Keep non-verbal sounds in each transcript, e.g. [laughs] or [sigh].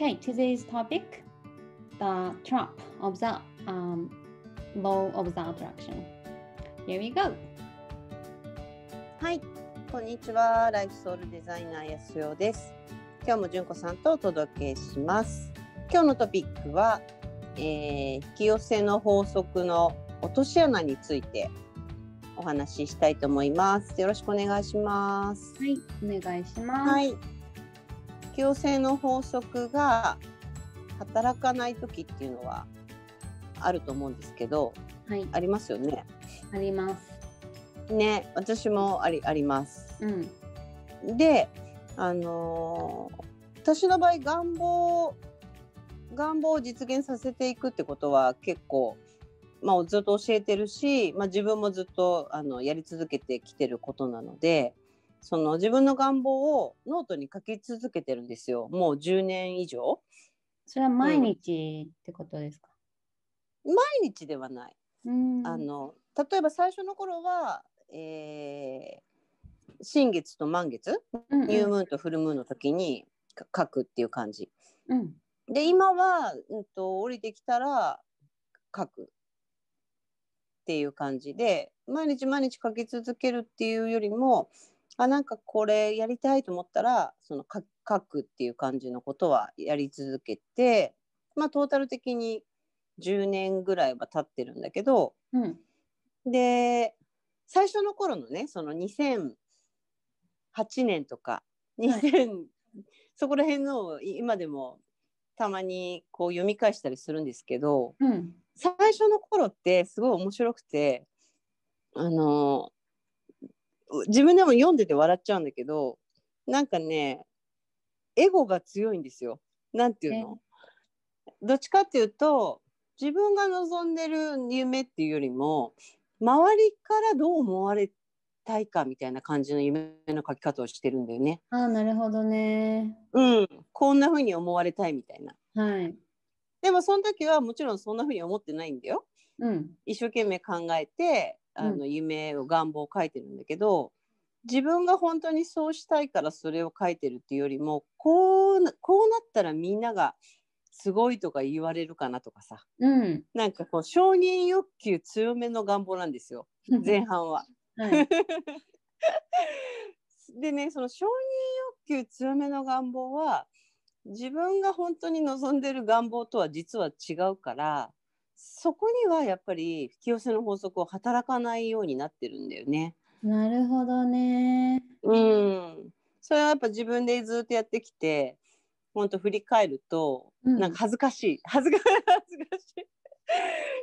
Okay, today's topic the trap of the um, law of the attraction. Here we go. はい、こんにちは。ライフソウルデザイナーやすよです。今日も純子さんとお届けします。今日のトピックは、えー、引き寄せの法則の落とし穴についてお話ししたいと思います。よろしくお願いします。はい、お願いします。はい。適応性の法則が働かない時っていうのはあると思うんですけど、はい、ありますよね。あります。ね、私もありあります。うん、で、あのー、私の場合願望願望を実現させていくってことは結構、まあ、ずっと教えてるし、まあ、自分もずっとあのやり続けてきてることなのでその自分の願望をノートに書き続けてるんですよもう10年以上それは毎日ってことですか、うん、毎日ではない、うん、あの例えば最初の頃は、えー、新月と満月、うんうん、ニュームーンとフルムーンの時に書くっていう感じ、うん、で今は、うんと降りてきたら書くっていう感じで毎日毎日書き続けるっていうよりもあなんかこれやりたいと思ったらその書くっていう感じのことはやり続けて、まあ、トータル的に10年ぐらいは経ってるんだけど、うん、で最初の頃のねその2008年とか2000、はい、そこら辺の今でもたまにこう読み返したりするんですけど、うん、最初の頃ってすごい面白くてあの自分でも読んでて笑っちゃうんだけどなんかねエゴが強いんですよ。なんていうの、どっちかっていうと自分が望んでる夢っていうよりも周りからどう思われたいかみたいな感じの夢の書き方をしてるんだよね。あなるほどね。うんこんな風に思われたいみたいな。はい。でもその時はもちろんそんな風に思ってないんだよ。うん、一生懸命考えてあの夢を、願望を書いてるんだけど自分が本当にそうしたいからそれを書いてるっていうよりもこうこうなったらみんながすごいとか言われるかなとかさ、うん、なんかこう承認欲求強めの願望なんですよ [laughs] 前半は。はい、[laughs] でねその承認欲求強めの願望は自分が本当に望んでる願望とは実は違うからそこにはやっぱり引き寄せの法則を働かないようになってるんだよね。なるほどね。うん。それはやっぱ自分でずっとやってきて、本当振り返ると、うん、なんか恥ずかしい。[laughs] 恥ずかしい。しい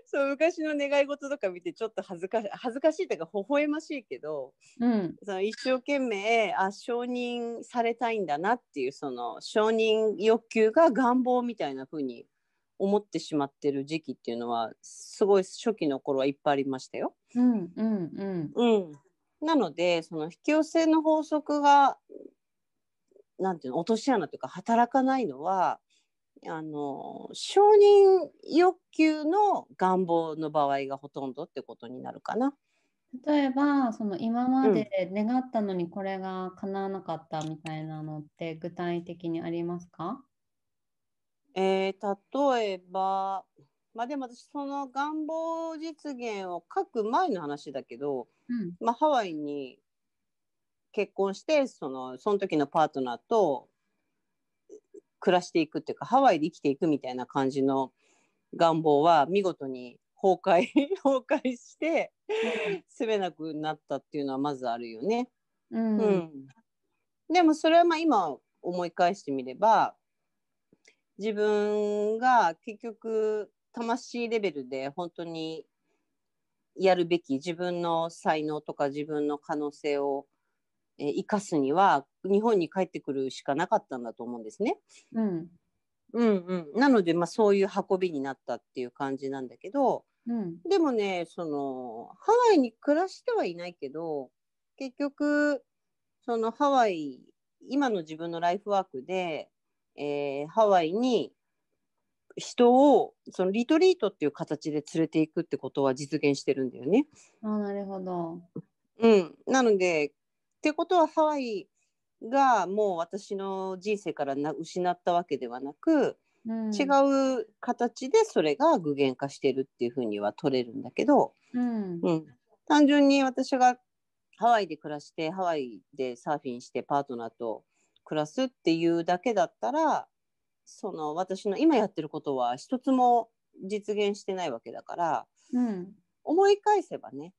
そう昔の願い事とか見てちょっと恥ずかしい恥ずかしいというか微笑ましいけど、うん、その一生懸命あ承認されたいんだなっていうその承認欲求が願望みたいな風に思ってしまってる時期っていうのはすごい初期の頃はいっぱいありましたよ。うんうんうん、うん、なのでその引き寄せの法則がなんていうの落とし穴というか働かないのはあの承認欲求の願望の場合がほとんどってことになるかな。例えばその今まで願ったのにこれが叶わなかったみたいなのって具体的にありますか、えー、例えば、まあ、でも私その願望実現を書く前の話だけど、うん、まあ、ハワイに結婚してそのその時のパートナーと暮らしていくっていうかハワイで生きていくみたいな感じの願望は見事に崩壊 [laughs] 崩壊して住めなくなったっていうのはまずあるよね。うん、うん、でもそれはまあ今思い返してみれば自分が結局魂レベルで本当にやるべき自分の才能とか自分の可能性を生かすには日本に帰ってくるしかなかったんだと思うんですね。うん、うんうんなので、まあ、そういう運びになったっていう感じなんだけど、うん、でもねそのハワイに暮らしてはいないけど結局そのハワイ今の自分のライフワークでえー、ハワイに人をそのリトリートっていう形で連れていくってことは実現してるんだよね。あなるほど、うん、なのでってことはハワイがもう私の人生からな失ったわけではなく、うん、違う形でそれが具現化してるっていうふうには取れるんだけど、うん、うん、単純に私がハワイで暮らしてハワイでサーフィンしてパートナーと暮らすっていうだけだったらその私の今やってることは一つも実現してないわけだから、うん、思い返せばね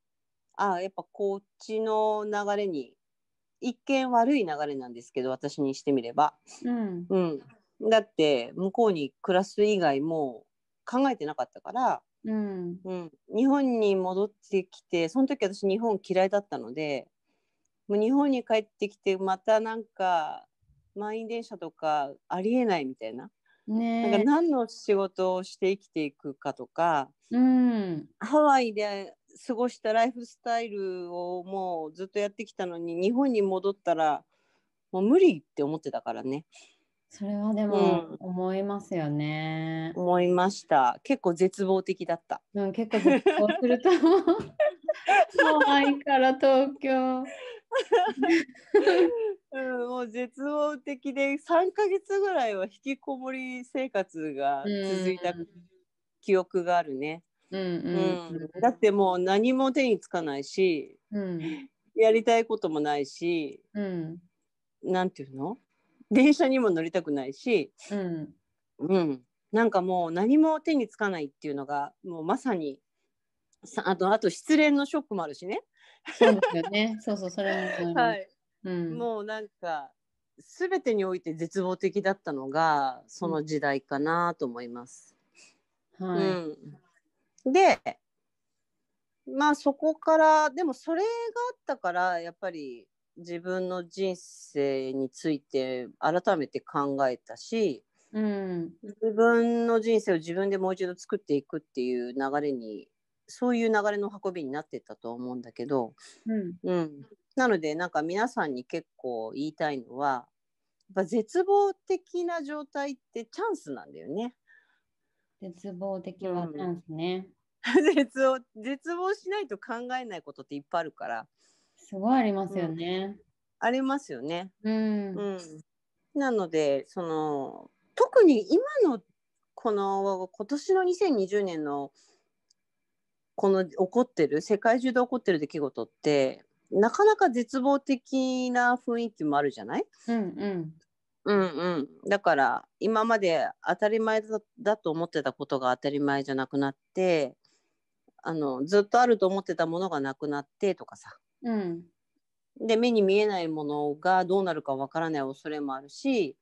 ああやっぱこっちの流れに一見悪い流れなんですけど私にしてみれば、うん、うん、だって向こうに暮らす以外も考えてなかったから、うん、うん、日本に戻ってきてその時私日本嫌いだったのでもう日本に帰ってきてまたなんか満員電車とかありえないみたいな。ね、なんか何の仕事をして生きていくかとか、うん、ハワイで過ごしたライフスタイルをもうずっとやってきたのに日本に戻ったらもう無理って思ってたからね。それはでも思いますよね、うん、思いました結構絶望的だった、うん、結構絶望すると思う [laughs] ワイから東京うん、もう絶望的で3か月ぐらいは引きこもり生活が続いた記憶があるね。うん、うんだってもう何も手につかないし、うん、やりたいこともないし、うん、なんていうの電車にも乗りたくないし、うんうん、なんかもう何も手につかないっていうのがもうまさにあとあと失恋のショックもあるしね。そうですよね。そうそうそれも、[laughs] はい、うん、もうなんか全てにおいて絶望的だったのがその時代かなと思います。うん、でまあそこからでもそれがあったからやっぱり自分の人生について改めて考えたし、うん、自分の人生を自分でもう一度作っていくっていう流れにそういう流れの運びになってったと思うんだけど、うん、うん、なのでなんか皆さんに結構言いたいのはやっぱ絶望的な状態ってチャンスなんだよね。絶望的なチャンスね。うん、絶望絶望しないと考えないことっていっぱいあるから。すごいありますよね。うん、ありますよね。うん、うん、なのでその特に今のこの今年の2020年のこの起こってる世界中で起こってる出来事ってなかなか絶望的な雰囲気もあるじゃない、うんうんうんうん、だから今まで当たり前だと思ってたことが当たり前じゃなくなってあのずっとあると思ってたものがなくなってとかさ、うん、で目に見えないものがどうなるかわからない恐れもあるし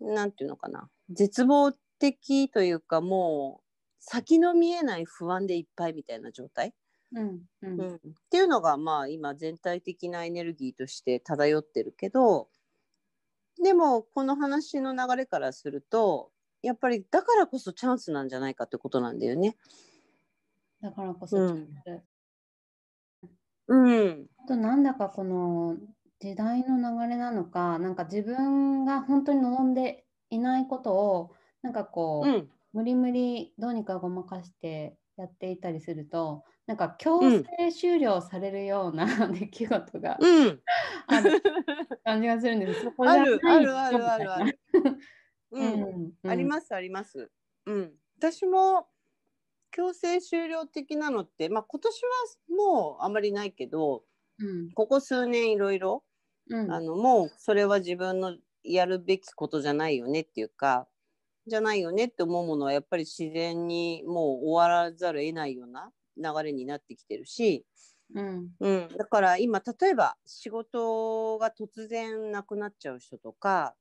何て言うのかな絶望的というかもう先の見えない不安でいっぱいみたいな状態。うんっていうのがまあ今全体的なエネルギーとして漂ってるけどでもこの話の流れからするとやっぱりだからこそチャンスなんじゃないかってことなんだよね。だからこそチャンス。うん、うん、あとなんだかこの時代の流れなのかなんか自分が本当に望んでいないことをなんかこう、うん、無理無理どうにかごまかしてやっていたりするとなんか強制終了されるような、[laughs] 出来事が、うん、ある [laughs] 感じがするんです。そこあるあるあるあるある。うん、ありますあります。うん、私も強制終了的なのって、まあ、今年はもうあまりないけど、うん、ここ数年いろいろ、うん、あのもうそれは自分のやるべきことじゃないよねっていうかじゃないよねって思うものはやっぱり自然にもう終わらざるを得ないような流れになってきてるし、うんうん、だから今例えば仕事が突然なくなっちゃう人とか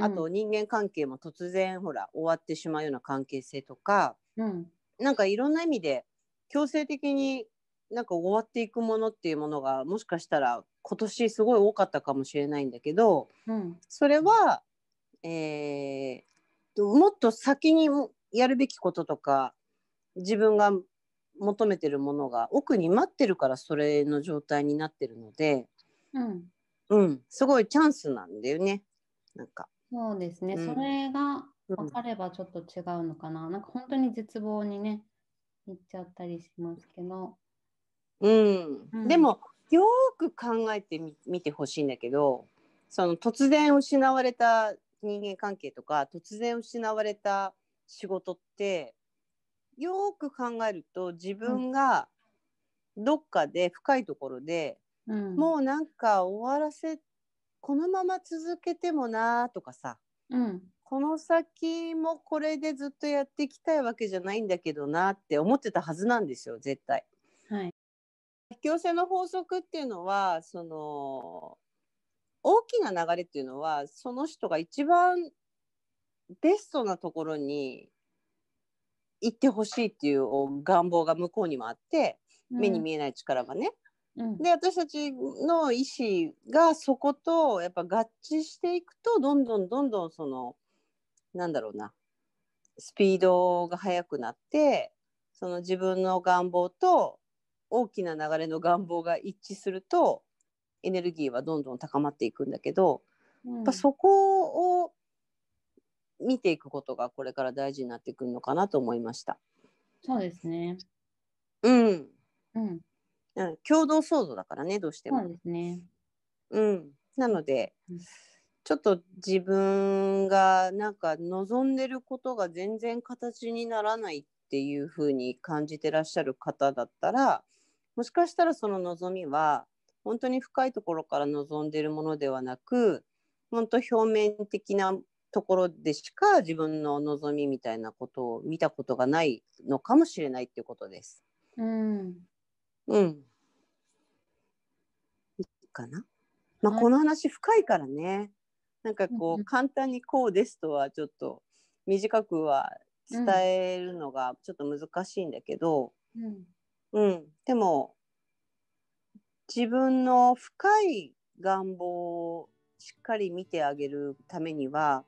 あと人間関係も突然ほら終わってしまうような関係性とか、うん、なんかいろんな意味で強制的になんか終わっていくものっていうものがもしかしたら今年すごい多かったかもしれないんだけど、うん、それは、えー、もっと先にやるべきこととか自分が求めてるものが奥に待ってるからそれの状態になってるので、うん、うん、すごいチャンスなんだよねなんか。そうですね、うん、それが分かればちょっと違うのかな、うん、なんか本当に絶望にねいっちゃったりしますけど。うん、うん、でもよく考えてみてほしいんだけどその突然失われた人間関係とか突然失われた仕事ってよく考えると自分がどっかで深いところで、うん、もうなんか終わらせこのまま続けてもなとかさ、うん、この先もこれでずっとやっていきたいわけじゃないんだけどなって思ってたはずなんですよ絶対。はい、引き寄せの法則っていうのはその大きな流れっていうのはその人が一番ベストなところに行ってほしいっていう願望が向こうにもあって目に見えない力がね。うん、で私たちの意思がそことやっぱ合致していくとどんどんどんどんそのなんだろうなスピードが速くなってその自分の願望と大きな流れの願望が一致するとエネルギーはどんどん高まっていくんだけど、うん、やっぱそこを見ていくことがこれから大事になってくるのかなと思いました。そうですね。うん。うん。共同創造だからね、どうしても。そうですね。うん。なので、うんちょっと自分がなんか望んでることが全然形にならないっていうふうに感じてらっしゃる方だったらもしかしたらその望みは本当に深いところから望んでるものではなく本当表面的なところでしか自分の望みみたいなことを見たことがないのかもしれないっていうことです。うん。うん。いいかな。まあ、この話深いからね。なんかこう、簡単にこうですとはちょっと短くは伝えるのがちょっと難しいんだけど、うん、うん、でも自分の深い願望しっかり見てあげるためには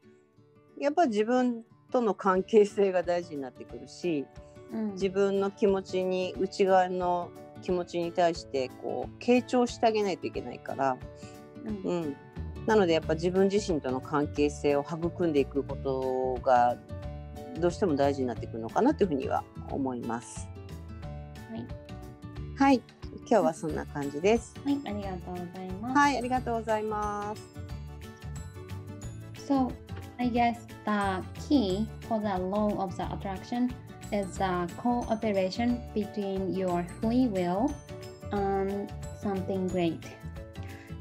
やっぱ自分との関係性が大事になってくるし、うん、自分の気持ちに内側の気持ちに対してこう傾聴してあげないといけないから、うん、うん、なのでやっぱ自分自身との関係性を育んでいくことがどうしても大事になってくるのかなというふうには思います。はい、はい、今日はそんな感じです。はい、ありがとうございます。はい、ありがとうございます。So I guess the key for the law of the attraction is the cooperation between your free will and something great.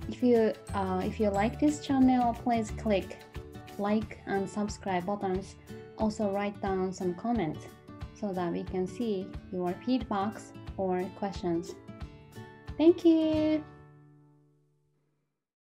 If you uh, if you like this channel, please click like and subscribe buttons. Also write down some comments so that we can see your feedbacks or questions. Thank you.